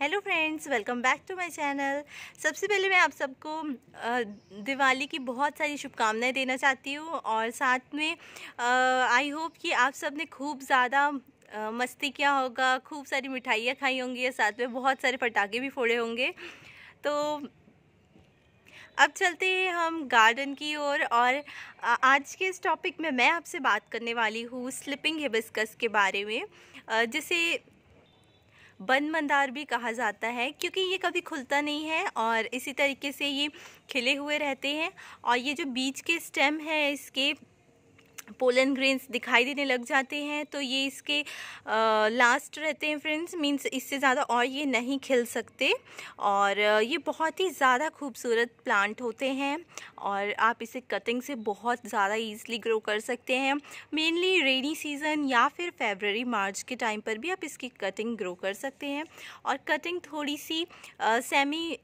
hello friends welcome back to my channel सबसे पहले मैं आप सबको दिवाली की बहुत सारी शुभकामनाएं देना चाहती हूँ और साथ में आई होप कि आप सब ने खूब ज़्यादा मस्ती किया होगा खूब सारी मिठाइयाँ खाई होंगी और साथ में बहुत सारे पटाखे भी फोड़े होंगे तो अब चलते हैं हम गार्डन की ओर और, और आज के इस टॉपिक में मैं आपसे बात करने वाली हूँ स्लिपिंग हिबिस्कस के बारे में जिसे बंद मंदार भी कहा जाता है क्योंकि ये कभी खुलता नहीं है और इसी तरीके से ये खिले हुए रहते हैं और ये जो बीच के स्टेम है इसके पोलन ग्रेन्स दिखाई देने लग जाते हैं तो ये इसके आ, लास्ट रहते हैं फ्रेंड्स मींस इससे ज़्यादा और ये नहीं खिल सकते और ये बहुत ही ज़्यादा खूबसूरत प्लांट होते हैं और आप इसे कटिंग से बहुत ज़्यादा ईजिली ग्रो कर सकते हैं मेनली रेनी सीज़न या फिर फेबररी मार्च के टाइम पर भी आप इसकी कटिंग ग्रो कर सकते हैं और कटिंग थोड़ी सी आ, सेमी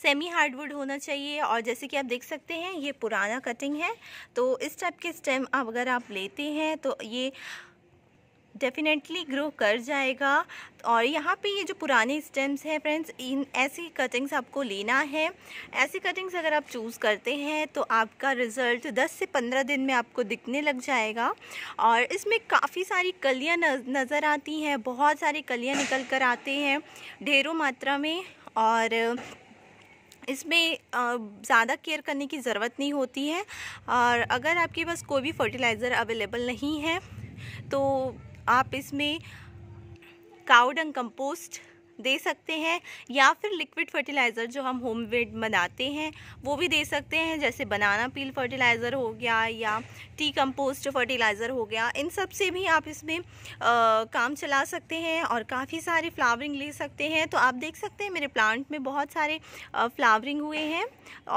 सेमी हार्डवुड होना चाहिए और जैसे कि आप देख सकते हैं ये पुराना कटिंग है तो इस टाइप के स्टेम अगर आप लेते हैं तो ये डेफिनेटली ग्रो कर जाएगा और यहाँ पे ये जो पुराने स्टेम्स हैं फ्रेंड्स इन ऐसी कटिंग्स आपको लेना है ऐसी कटिंग्स अगर आप चूज़ करते हैं तो आपका रिज़ल्ट 10 से 15 दिन में आपको दिखने लग जाएगा और इसमें काफ़ी सारी कलियाँ नज़र आती हैं बहुत सारी कलियाँ निकल कर आते हैं ढेरों मात्रा में और इसमें ज़्यादा केयर करने की ज़रूरत नहीं होती है और अगर आपके पास कोई भी फर्टिलाइज़र अवेलेबल नहीं है तो आप इसमें काउडंग कंपोस्ट दे सकते हैं या फिर लिक्विड फर्टिलाइज़र जो हम होम मेड बनाते हैं वो भी दे सकते हैं जैसे बनाना पील फर्टिलाइज़र हो गया या टी कंपोस्ट फर्टिलाइज़र हो गया इन सब से भी आप इसमें आ, काम चला सकते हैं और काफ़ी सारी फ्लावरिंग ले सकते हैं तो आप देख सकते हैं मेरे प्लांट में बहुत सारे फ्लावरिंग हुए हैं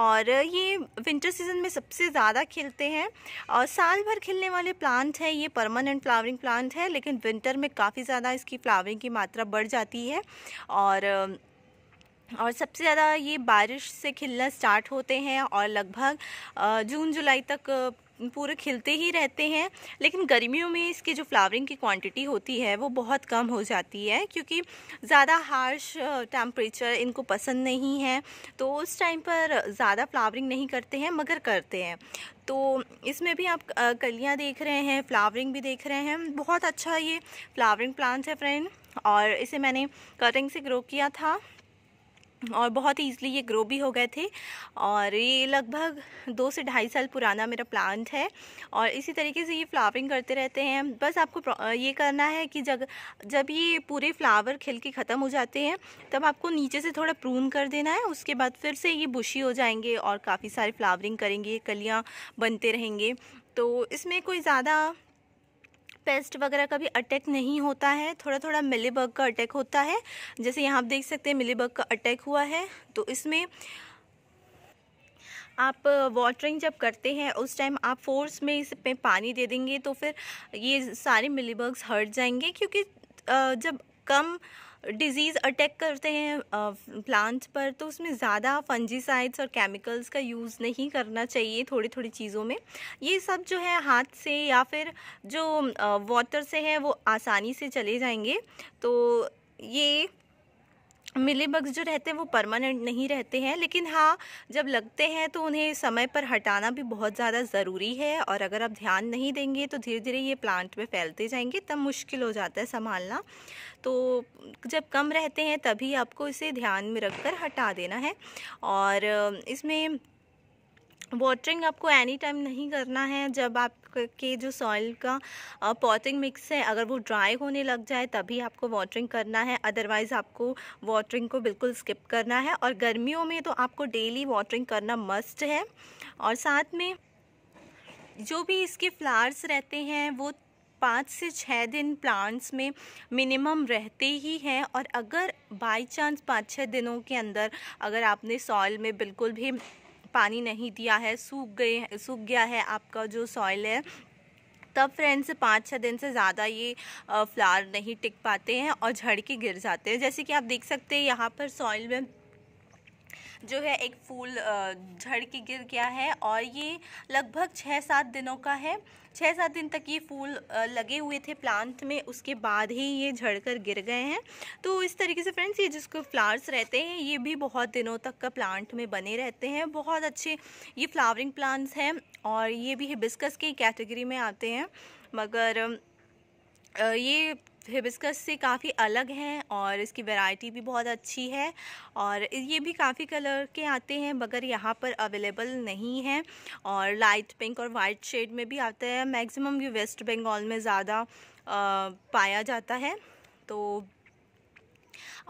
और ये विंटर सीज़न में सबसे ज़्यादा खिलते हैं और साल भर खिलने वाले प्लांट हैं ये परमानेंट फ्लावरिंग प्लांट है लेकिन विंटर में काफ़ी ज़्यादा इसकी फ्लावरिंग की मात्रा बढ़ जाती है और और सबसे ज़्यादा ये बारिश से खिलना स्टार्ट होते हैं और लगभग जून जुलाई तक पूरे खिलते ही रहते हैं लेकिन गर्मियों में इसकी जो फ्लावरिंग की क्वांटिटी होती है वो बहुत कम हो जाती है क्योंकि ज़्यादा हार्श टेम्परेचर इनको पसंद नहीं है तो उस टाइम पर ज़्यादा फ्लावरिंग नहीं करते हैं मगर करते हैं तो इसमें भी आप कलियाँ देख रहे हैं फ्लावरिंग भी देख रहे हैं बहुत अच्छा ये फ्लावरिंग प्लांट है फ्रेंड और इसे मैंने कटिंग से ग्रो किया था और बहुत ही ईजिली ये ग्रो भी हो गए थे और ये लगभग दो से ढाई साल पुराना मेरा प्लांट है और इसी तरीके से ये फ्लावरिंग करते रहते हैं बस आपको ये करना है कि जब जब ये पूरे फ्लावर खिल के ख़त्म हो जाते हैं तब आपको नीचे से थोड़ा प्रून कर देना है उसके बाद फिर से ये बुशी हो जाएंगे और काफ़ी सारे फ्लावरिंग करेंगे कलियाँ बनते रहेंगे तो इसमें कोई ज़्यादा पेस्ट वगैरह का भी अटैक नहीं होता है थोड़ा थोड़ा मिलीबग का अटैक होता है जैसे यहाँ आप देख सकते हैं मिलीबग का अटैक हुआ है तो इसमें आप वाटरिंग जब करते हैं उस टाइम आप फोर्स में इस पे पानी दे देंगे तो फिर ये सारे मिलीबग्स हट जाएंगे क्योंकि जब कम डिजीज़ अटैक करते हैं प्लांट्स पर तो उसमें ज़्यादा फंजीसाइड्स और केमिकल्स का यूज़ नहीं करना चाहिए थोड़ी थोड़ी चीज़ों में ये सब जो है हाथ से या फिर जो वाटर से है वो आसानी से चले जाएंगे तो ये मिली बग्स जो रहते हैं वो परमानेंट नहीं रहते हैं लेकिन हाँ जब लगते हैं तो उन्हें समय पर हटाना भी बहुत ज़्यादा ज़रूरी है और अगर आप ध्यान नहीं देंगे तो धीरे धीरे ये प्लांट में फैलते जाएंगे तब मुश्किल हो जाता है संभालना तो जब कम रहते हैं तभी आपको इसे ध्यान में रखकर हटा देना है और इसमें वाटरिंग आपको एनी टाइम नहीं करना है जब आपके जो सॉइल का पॉटिंग मिक्स है अगर वो ड्राई होने लग जाए तभी आपको वाटरिंग करना है अदरवाइज़ आपको वाटरिंग को बिल्कुल स्किप करना है और गर्मियों में तो आपको डेली वाटरिंग करना मस्ट है और साथ में जो भी इसके फ्लावर्स रहते हैं वो पाँच से छः दिन प्लांट्स में मिनिमम रहते ही हैं और अगर बाई चांस पाँच छः दिनों के अंदर अगर आपने सॉइल में बिल्कुल भी पानी नहीं दिया है सूख गए सूख गया है आपका जो सॉइल है तब फ्रेंड्स पाँच छः दिन से ज़्यादा ये फ्लावर नहीं टिक पाते हैं और झड़ के गिर जाते हैं जैसे कि आप देख सकते हैं यहाँ पर सॉइल में जो है एक फूल झड़ के गिर गया है और ये लगभग छः सात दिनों का है छः सात दिन तक ये फूल लगे हुए थे प्लांट में उसके बाद ही ये झड़कर गिर गए हैं तो इस तरीके से फ्रेंड्स ये जिसको फ्लावर्स रहते हैं ये भी बहुत दिनों तक का प्लांट में बने रहते हैं बहुत अच्छे ये फ्लावरिंग प्लांट्स हैं और ये भी हिबिस्कस के कैटेगरी में आते हैं मगर ये हिबिस्कस से काफ़ी अलग हैं और इसकी वैरायटी भी बहुत अच्छी है और ये भी काफ़ी कलर के आते हैं मगर यहाँ पर अवेलेबल नहीं है और लाइट पिंक और वाइट शेड में भी आते हैं मैक्सिमम ये वेस्ट बंगाल में ज़्यादा पाया जाता है तो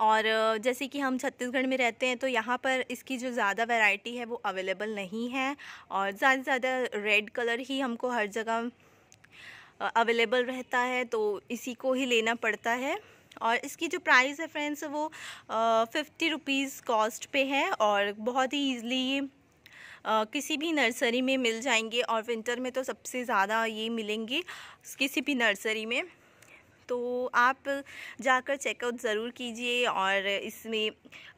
और जैसे कि हम छत्तीसगढ़ में रहते हैं तो यहाँ पर इसकी जो ज़्यादा वैरायटी है वो अवेलेबल नहीं है और ज़्यादा से ज़्यादा रेड कलर ही हमको हर जगह अवेलेबल रहता है तो इसी को ही लेना पड़ता है और इसकी जो प्राइस है फ्रेंड्स वो फिफ्टी रुपीज़ कॉस्ट पे है और बहुत ही ईजिली ये किसी भी नर्सरी में मिल जाएंगे और विंटर में तो सबसे ज़्यादा ये मिलेंगे किसी भी नर्सरी में तो आप जाकर चेकआउट ज़रूर कीजिए और इसमें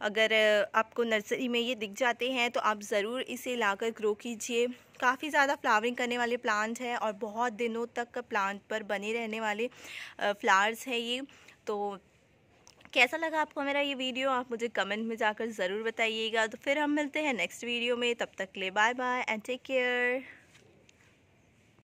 अगर आपको नर्सरी में ये दिख जाते हैं तो आप ज़रूर इसे लाकर ग्रो कीजिए काफ़ी ज़्यादा फ्लावरिंग करने वाले प्लांट हैं और बहुत दिनों तक प्लांट पर बने रहने वाले फ्लावर्स हैं ये तो कैसा लगा आपको मेरा ये वीडियो आप मुझे कमेंट में जाकर ज़रूर बताइएगा तो फिर हम मिलते हैं नेक्स्ट वीडियो में तब तक ले bye bye and take care